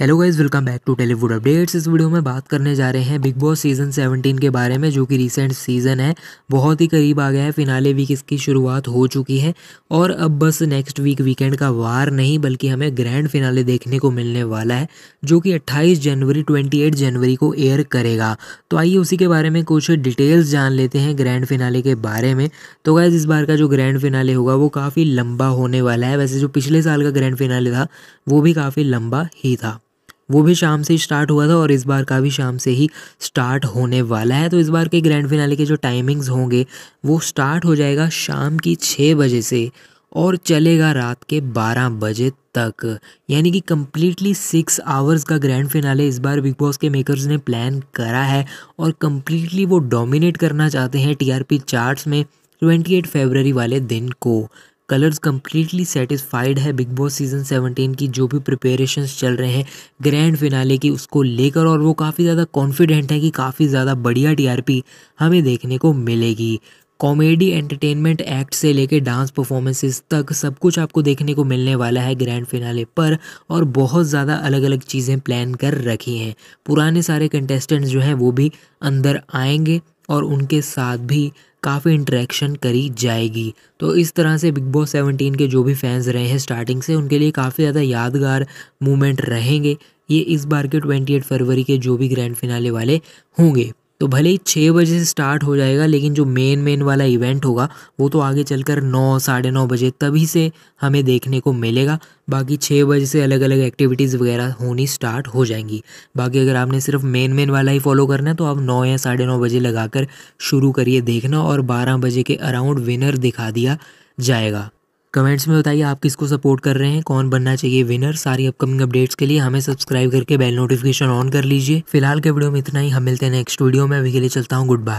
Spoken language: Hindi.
hello guys welcome back to Tellywood updates इस वीडियो में बात करने जा रहे हैं बिग बॉस सीजन 17 के बारे में जो कि रीसेंट सीज़न है बहुत ही करीब आ गया है फिनाले वीक इसकी शुरुआत हो चुकी है और अब बस नेक्स्ट वीक वीकेंड का वार नहीं बल्कि हमें ग्रैंड फिनाले देखने को मिलने वाला है जो कि अट्ठाईस जनवरी ट्वेंटी जनवरी को एयर करेगा तो आइए उसी के बारे में कुछ डिटेल्स जान लेते हैं ग्रैंड फिनाले के बारे में तो गाइज इस बार का जो ग्रैंड फिनाले होगा वो काफ़ी लंबा होने वाला है वैसे जो पिछले साल का ग्रैंड फिनाले था वो भी काफ़ी लंबा ही था वो भी शाम से ही स्टार्ट हुआ था और इस बार का भी शाम से ही स्टार्ट होने वाला है तो इस बार के ग्रैंड फिनाले के जो टाइमिंग्स होंगे वो स्टार्ट हो जाएगा शाम की छः बजे से और चलेगा रात के बारह बजे तक यानी कि कम्प्लीटली सिक्स आवर्स का ग्रैंड फिनाले इस बार बिग बॉस के मेकर्स ने प्लान करा है और कम्प्लीटली वो डोमिनेट करना चाहते हैं टीआरपी चार्ट्स में 28 फरवरी वाले दिन को कलर्स कम्प्लीटली सेटिस्फाइड है बिग बॉस सीजन 17 की जो भी प्रिपेरेशन चल रहे हैं ग्रैंड फिनाले की उसको लेकर और वो काफ़ी ज़्यादा कॉन्फिडेंट है कि काफ़ी ज़्यादा बढ़िया टीआरपी हमें देखने को मिलेगी कॉमेडी एंटरटेनमेंट एक्ट से लेके डांस परफॉर्मेंसेस तक सब कुछ आपको देखने को मिलने वाला है ग्रैंड फिनाले पर और बहुत ज़्यादा अलग अलग चीज़ें प्लान कर रखी हैं पुराने सारे कंटेस्टेंट्स जो हैं वो भी अंदर आएंगे और उनके साथ भी काफ़ी इंटरेक्शन करी जाएगी तो इस तरह से बिग बॉस 17 के जो भी फैंस रहे हैं स्टार्टिंग से उनके लिए काफ़ी ज़्यादा यादगार मोमेंट रहेंगे ये इस बार के 28 फरवरी के जो भी ग्रैंड फिनाले वाले होंगे तो भले ही छः बजे से स्टार्ट हो जाएगा लेकिन जो मेन मेन वाला इवेंट होगा वो तो आगे चलकर नौ साढ़े नौ बजे तभी से हमें देखने को मिलेगा बाकी छः बजे से अलग अलग एक्टिविटीज़ वगैरह होनी स्टार्ट हो जाएंगी बाकी अगर आपने सिर्फ मेन मेन वाला ही फॉलो करना है तो आप नौ या साढ़े नौ बजे लगा शुरू करिए देखना और बारह बजे के अराउंड विनर दिखा दिया जाएगा कमेंट्स में बताइए आप किसको सपोर्ट कर रहे हैं कौन बनना चाहिए विनर सारी अपकमिंग अपडेट्स के लिए हमें सब्सक्राइब करके बेल नोटिफिकेशन ऑन कर लीजिए फिलहाल के वीडियो में इतना ही हम मिलते हैं नेक्स्ट वीडियो में अभी के लिए चलता हूँ गुड बाय